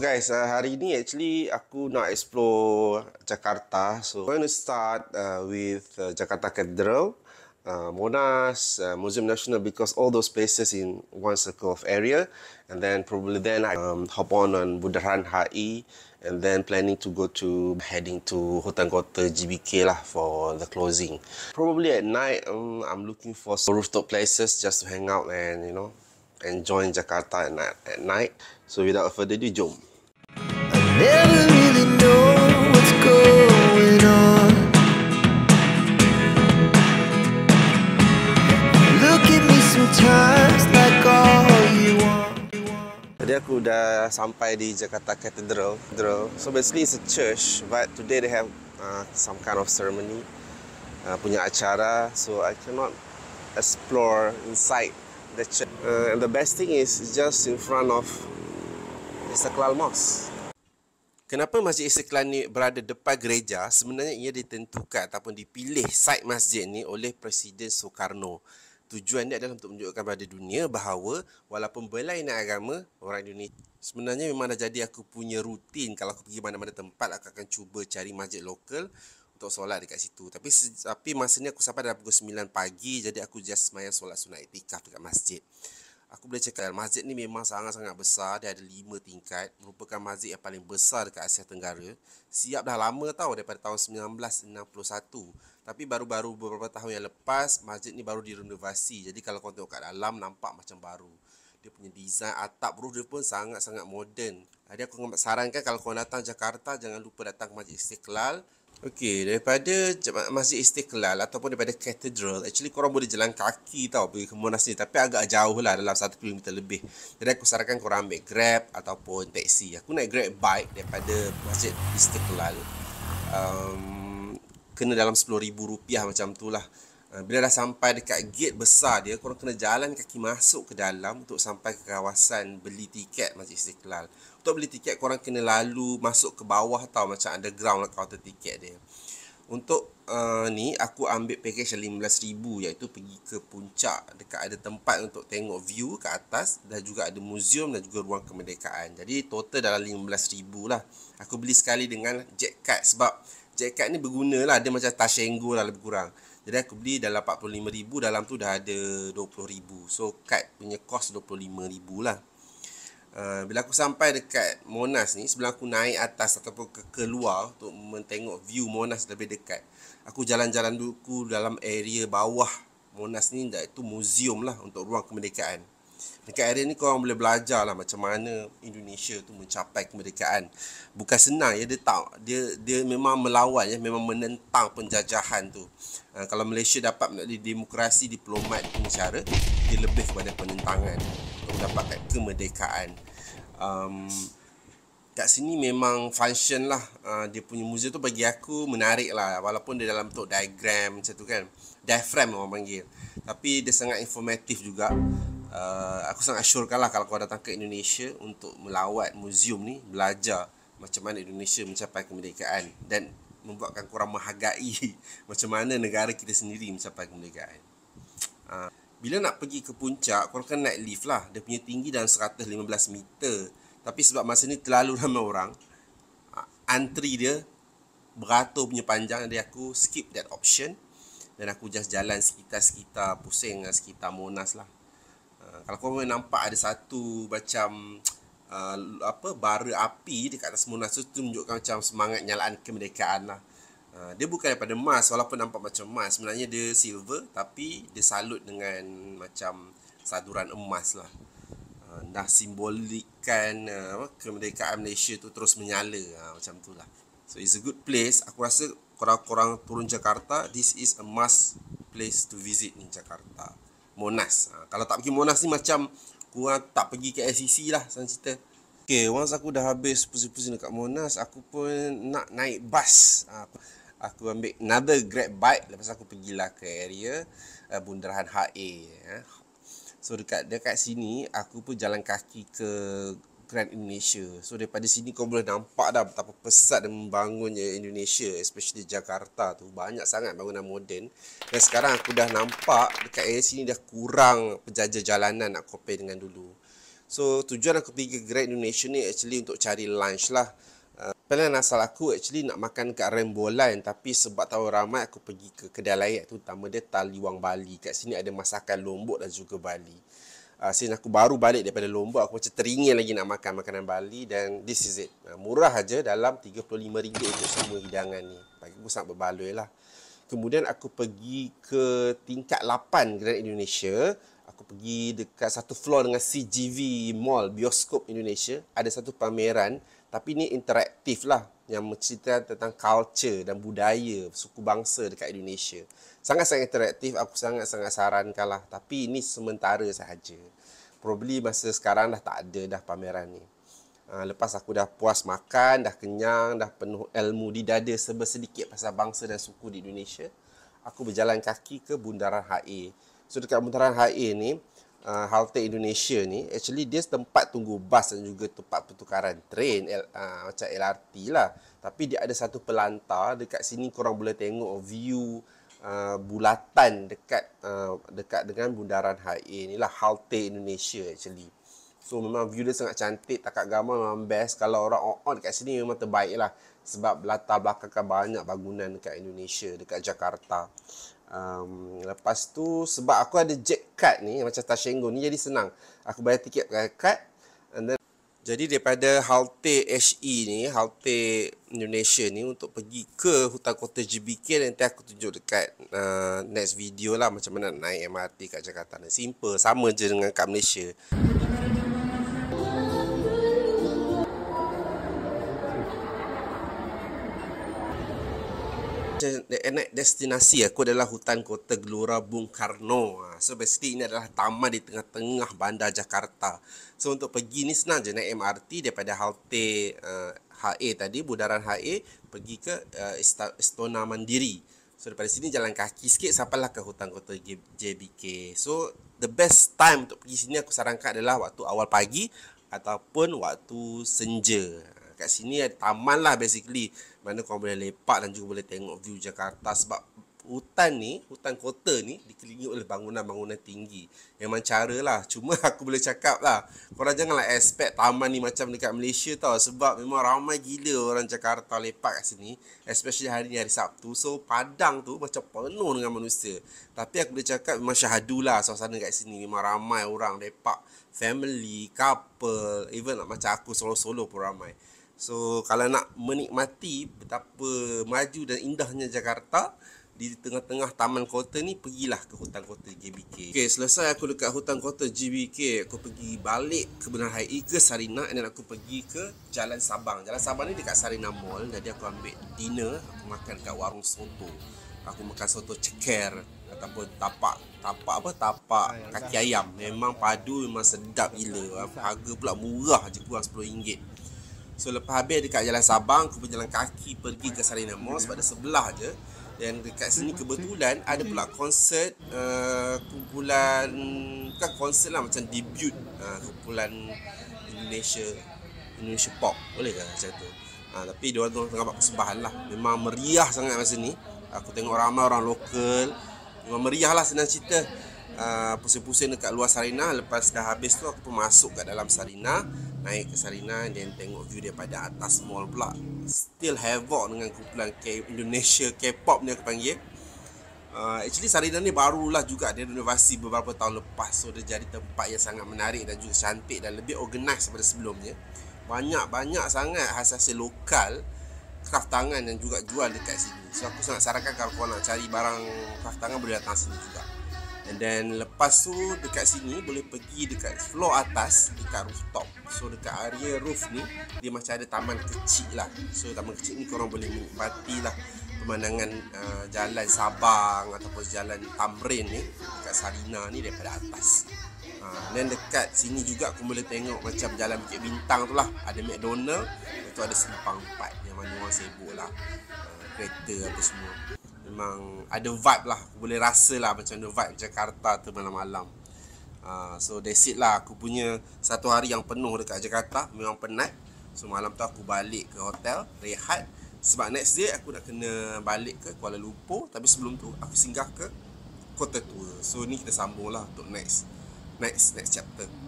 guys, uh, hari ni actually aku nak explore Jakarta. So, I'm going to start uh, with uh, Jakarta Cathedral, uh, Monas, uh, Museum Nasional because all those places in one circle of area. And then probably then I um, hop on on Bundaran HI and then planning to go to heading to Hutan Kota GBK lah for the closing. Probably at night, um, I'm looking for rooftop places just to hang out and you know, enjoying Jakarta at night. At night. So without further ado, jom. Jadi aku dah sampai di Jakarta Cathedral. So basically it's a church, but today they have uh, some kind of ceremony. Uh, punya acara so I cannot explore inside the church. Uh, and the best thing is just in front of Istiqlal Mosque. Kenapa Masjid Istiqlal ni berada depan gereja? Sebenarnya ia ditentukan ataupun dipilih site masjid ni oleh Presiden Soekarno. Tujuan dia adalah untuk menunjukkan kepada dunia bahawa walaupun berlainan agama, orang Indonesia sebenarnya memang dah jadi aku punya rutin kalau aku pergi mana-mana tempat aku akan cuba cari masjid lokal untuk solat dekat situ. Tapi tapi masa ni aku sampai dalam pukul 9 pagi jadi aku just semayang solat sunat itikaf dekat masjid. Aku boleh cakap kan, masjid ni memang sangat-sangat besar. Dia ada 5 tingkat. Merupakan masjid yang paling besar dekat Asia Tenggara. Siap dah lama tau daripada tahun 1961. Tapi baru-baru beberapa tahun yang lepas masjid ni baru direnovasi. Jadi kalau kau tengok kat dalam nampak macam baru. Dia punya design atap roof dia pun sangat-sangat moden. Jadi aku sarankan kalau kau datang Jakarta jangan lupa datang ke Masjid Istiqlal. Okey, daripada Masjid Istiqlal ataupun daripada katedral actually korang boleh jalan kaki tau pergi ke Monas ni. Tapi agak jauh lah dalam satu kilometer lebih. Jadi aku sarankan korang ambil Grab ataupun taksi. Aku naik Grab bike daripada Masjid Istiqlal. Um, kena dalam RM10,000 macam tu lah. Eh, bila dah sampai dekat gate besar dia, korang kena jalan kaki masuk ke dalam untuk sampai ke kawasan beli tiket Masjid Istiqlal. Untuk beli tiket, korang kena lalu masuk ke bawah tau macam underground lah kawasan tiket dia. Untuk uh, ni, aku ambil package RM15,000 iaitu pergi ke puncak dekat ada tempat untuk tengok view ke atas dan juga ada museum dan juga ruang kemerdekaan. Jadi total dalam RM15,000 lah. Aku beli sekali dengan jet card sebab jet card ni berguna lah. Dia macam touch and go lah lebih kurang. Jadi aku beli dalam RM45,000 Dalam tu dah ada RM20,000 So kad punya kos RM25,000 lah Uh, bila aku sampai dekat Monas ni Sebelum aku naik atas ataupun ke keluar Untuk menengok view Monas lebih dekat Aku jalan-jalan dulu aku dalam area bawah Monas ni Itu museum lah untuk ruang kemerdekaan Dekat area ni korang boleh belajar lah macam mana Indonesia tu mencapai kemerdekaan. Bukan senang ya dia tak dia dia memang melawan ya memang menentang penjajahan tu. Uh, kalau Malaysia dapat nak di demokrasi diplomat pun cara dia lebih kepada penentangan untuk mendapatkan kemerdekaan. Um, kat sini memang function lah uh, dia punya muzium tu bagi aku menarik lah walaupun dia dalam bentuk diagram macam tu kan diagram orang panggil tapi dia sangat informatif juga Uh, aku sangat syurkan lah kalau kau datang ke Indonesia untuk melawat museum ni, belajar macam mana Indonesia mencapai kemerdekaan dan membuatkan korang menghargai macam mana negara kita sendiri mencapai kemerdekaan. Uh, bila nak pergi ke puncak, kau kena naik lift lah. Dia punya tinggi dalam 115 meter. Tapi sebab masa ni terlalu ramai orang, uh, antri dia beratur punya panjang. Jadi aku skip that option. Dan aku just jalan sekitar-sekitar pusing lah, sekitar Monas lah kalau kau nampak ada satu macam uh, apa bara api dekat atas monas tu, tu menunjukkan macam semangat nyalaan kemerdekaan lah. Uh, dia bukan daripada emas walaupun nampak macam emas sebenarnya dia silver tapi dia salut dengan macam saduran emas lah uh, dah simbolikan uh, kemerdekaan Malaysia tu terus menyala uh, macam tu lah so it's a good place aku rasa korang-korang turun Jakarta this is a must place to visit ni Jakarta Monas ha, Kalau tak pergi Monas ni macam Korang tak pergi ke LCC lah Sang cerita Okay once aku dah habis pusing-pusing dekat Monas Aku pun nak naik bus ha, Aku ambil another grab bike Lepas aku pergilah ke area uh, Bundaran HA ya. So dekat dekat sini Aku pun jalan kaki ke kerana Indonesia. So daripada sini kau boleh nampak dah betapa pesat dan membangunnya Indonesia especially Jakarta tu banyak sangat bangunan moden. Dan sekarang aku dah nampak dekat area sini dah kurang penjajah jalanan nak compare dengan dulu. So tujuan aku pergi ke Grand Indonesia ni actually untuk cari lunch lah. Uh, Plan asal aku actually nak makan kat Rainbow tapi sebab tahu ramai aku pergi ke kedai layak tu utama dia Taliwang Bali. Kat sini ada masakan lombok dan juga Bali uh, since aku baru balik daripada Lombok aku macam teringin lagi nak makan makanan Bali dan this is it uh, murah aja dalam RM35 untuk semua hidangan ni bagi aku sangat berbaloi lah kemudian aku pergi ke tingkat 8 Grand Indonesia aku pergi dekat satu floor dengan CGV Mall Bioskop Indonesia ada satu pameran tapi ni interaktif lah yang menceritakan tentang culture dan budaya suku bangsa dekat Indonesia. Sangat-sangat interaktif, aku sangat-sangat sarankan lah. Tapi ini sementara sahaja. Probably masa sekarang dah tak ada dah pameran ni. Ah, lepas aku dah puas makan, dah kenyang, dah penuh ilmu di dada sedikit pasal bangsa dan suku di Indonesia, aku berjalan kaki ke Bundaran HA. So dekat Bundaran HA ni, uh, halte Indonesia ni actually dia tempat tunggu bas dan juga tempat pertukaran train L, uh, macam LRT lah tapi dia ada satu pelantar dekat sini korang boleh tengok view uh, bulatan dekat uh, dekat dengan bundaran HI ni lah halte Indonesia actually so memang view dia sangat cantik takat gambar memang best kalau orang on dekat sini memang terbaik lah sebab latar belakang kan banyak bangunan dekat Indonesia, dekat Jakarta Um, lepas tu sebab aku ada jet card ni macam Tashengo ni jadi senang. Aku bayar tiket pakai card and then jadi daripada halte HE ni, halte Indonesia ni untuk pergi ke hutan kota JBK nanti aku tunjuk dekat uh, next video lah macam mana naik MRT kat Jakarta ni. Simple, sama je dengan kat Malaysia. Kita internet destinasi aku adalah hutan kota Gelora Bung Karno. Ha, so basically ini adalah taman di tengah-tengah bandar Jakarta. So untuk pergi ni senang je naik MRT daripada halte uh, HA tadi, bundaran HA pergi ke uh, eh, Istana Mandiri. So daripada sini jalan kaki sikit lah ke hutan kota JBK. So the best time untuk pergi sini aku sarankan adalah waktu awal pagi ataupun waktu senja. Ha, kat sini ada taman lah basically mana kau boleh lepak dan juga boleh tengok view Jakarta sebab hutan ni, hutan kota ni dikelilingi oleh bangunan-bangunan tinggi. Memang cara lah. Cuma aku boleh cakap lah. Korang janganlah expect taman ni macam dekat Malaysia tau. Sebab memang ramai gila orang Jakarta lepak kat sini. Especially hari ni hari Sabtu. So, padang tu macam penuh dengan manusia. Tapi aku boleh cakap memang syahadu lah suasana kat sini. Memang ramai orang lepak. Family, couple, even macam aku solo-solo pun ramai. So kalau nak menikmati betapa maju dan indahnya Jakarta di tengah-tengah taman kota ni pergilah ke hutan kota GBK. Okey, selesai aku dekat hutan kota GBK, aku pergi balik ke Benar HI ke Sarina dan aku pergi ke Jalan Sabang. Jalan Sabang ni dekat Sarina Mall, jadi aku ambil dinner, aku makan kat warung soto. Aku makan soto ceker ataupun tapak tapak apa tapak lah. kaki ayam. ayam memang padu memang sedap gila harga pula murah je kurang RM10 So lepas habis dekat Jalan Sabang Aku berjalan kaki pergi ke Sarina Mosque Pada sebelah je Dan dekat sini kebetulan Ada pula konsert uh, Kumpulan Bukan konsert lah Macam debut uh, Kumpulan Indonesia Indonesia Pop Boleh ke macam tu ha, Tapi dia orang tengah buat persembahan lah Memang meriah sangat masa ni Aku tengok ramai orang lokal Memang meriah lah senang cerita Ah, pusing-pusing dekat luar Sarina lepas dah habis tu aku pun masuk kat dalam Sarina naik ke Sarina dan tengok view daripada atas mall pula still havoc dengan kumpulan K- Indonesia K-pop ni aku panggil uh, actually Sarina ni barulah juga dia renovasi beberapa tahun lepas so dia jadi tempat yang sangat menarik dan juga cantik dan lebih organized daripada sebelumnya banyak-banyak sangat hasil-hasil lokal kraft tangan yang juga jual dekat sini so aku sangat sarankan kalau kau nak cari barang kraft tangan boleh datang sini juga And then lepas tu dekat sini boleh pergi dekat floor atas dekat rooftop. So dekat area roof ni dia macam ada taman kecil lah. So taman kecil ni korang boleh menikmati lah pemandangan uh, jalan Sabang ataupun jalan Tamrin ni dekat Sarina ni daripada atas. Ha, uh, dan dekat sini juga aku boleh tengok macam jalan Bukit Bintang tu lah. Ada McDonald's, itu ada Sempang 4 yang mana orang sibuk lah. Uh, kereta apa semua memang ada vibe lah boleh rasa lah macam ada vibe Jakarta tu malam-malam uh, so that's it lah aku punya satu hari yang penuh dekat Jakarta memang penat so malam tu aku balik ke hotel rehat sebab next day aku nak kena balik ke Kuala Lumpur tapi sebelum tu aku singgah ke Kota Tua so ni kita sambung lah untuk next next next chapter